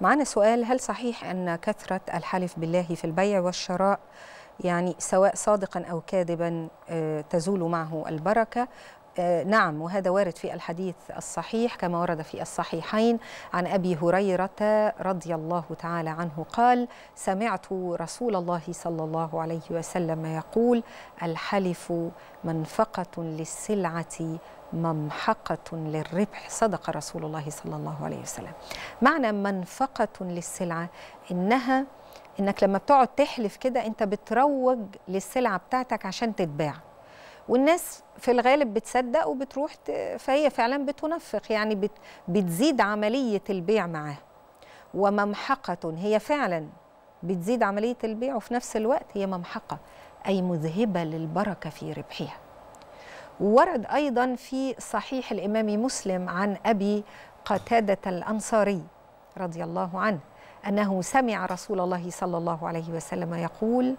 معنا سؤال هل صحيح أن كثرة الحلف بالله في البيع والشراء يعني سواء صادقا أو كاذبا آه، تزول معه البركة آه، نعم وهذا وارد في الحديث الصحيح كما ورد في الصحيحين عن أبي هريرة رضي الله تعالى عنه قال سمعت رسول الله صلى الله عليه وسلم يقول الحلف منفقة للسلعة ممحقة للربح صدق رسول الله صلى الله عليه وسلم معنى منفقة للسلعة إنها إنك لما بتقعد تحلف كده أنت بتروج للسلعة بتاعتك عشان تتباع والناس في الغالب بتصدق وبتروح فهي فعلا بتنفق يعني بتزيد عملية البيع معاها وممحقة هي فعلا بتزيد عملية البيع وفي نفس الوقت هي ممحقة أي مذهبة للبركة في ربحها ورد أيضا في صحيح الإمام مسلم عن أبي قتادة الأنصاري رضي الله عنه أنه سمع رسول الله صلى الله عليه وسلم يقول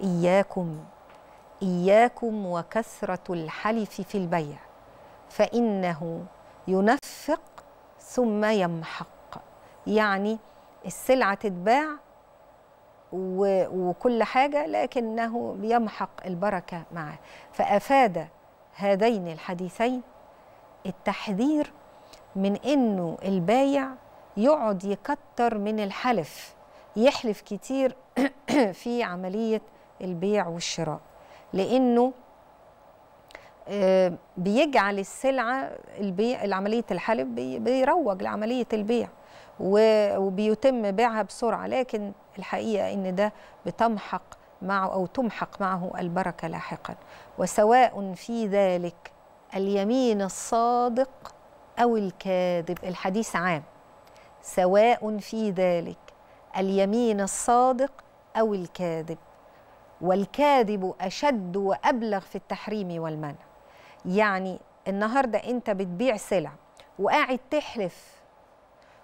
إياكم إياكم وكثره الحلف في البيع فانه ينفق ثم يمحق يعني السلعه تتباع وكل حاجه لكنه يمحق البركه معه فافاد هذين الحديثين التحذير من انه البايع يقعد يكتر من الحلف يحلف كتير في عمليه البيع والشراء لانه آه، بيجعل السلعه البيع عمليه الحلب بيروج لعمليه البيع وبيتم بيعها بسرعه لكن الحقيقه ان ده بتمحق معه او تمحق معه البركه لاحقا وسواء في ذلك اليمين الصادق او الكاذب الحديث عام سواء في ذلك اليمين الصادق او الكاذب والكاذب أشد وأبلغ في التحريم والمنع يعني النهاردة أنت بتبيع سلع وقاعد تحلف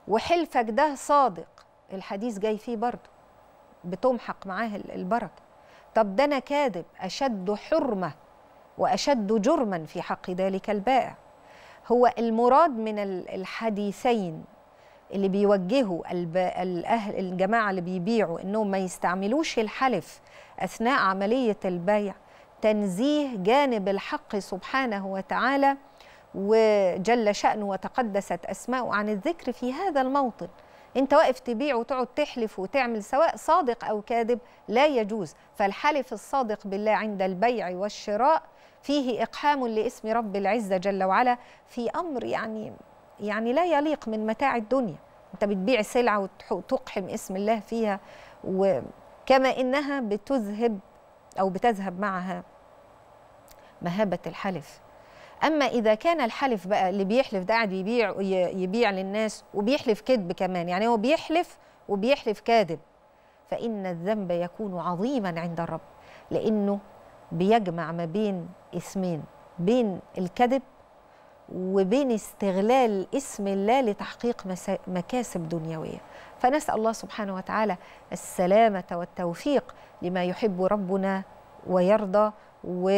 وحلفك ده صادق الحديث جاي فيه برضه بتمحق معاه البركة طب ده أنا كاذب أشد حرمة وأشد جرما في حق ذلك البائع هو المراد من الحديثين اللي بيوجهوا الأهل الجماعة اللي بيبيعوا إنهم ما يستعملوش الحلف أثناء عملية البيع تنزيه جانب الحق سبحانه وتعالى وجل شأنه وتقدست أسماؤه عن الذكر في هذا الموطن انت واقف تبيع وتقعد تحلف وتعمل سواء صادق او كاذب لا يجوز فالحلف الصادق بالله عند البيع والشراء فيه اقحام لاسم رب العزه جل وعلا في امر يعني يعني لا يليق من متاع الدنيا انت بتبيع سلعه وتقحم اسم الله فيها وكما انها بتذهب او بتذهب معها مهابه الحلف اما اذا كان الحلف بقى اللي بيحلف ده قاعد يبيع يبيع للناس وبيحلف كذب كمان يعني هو بيحلف وبيحلف كاذب فان الذنب يكون عظيما عند الرب لانه بيجمع ما بين اسمين بين الكذب وبين استغلال اسم الله لتحقيق مكاسب دنيويه فنسال الله سبحانه وتعالى السلامه والتوفيق لما يحب ربنا ويرضى و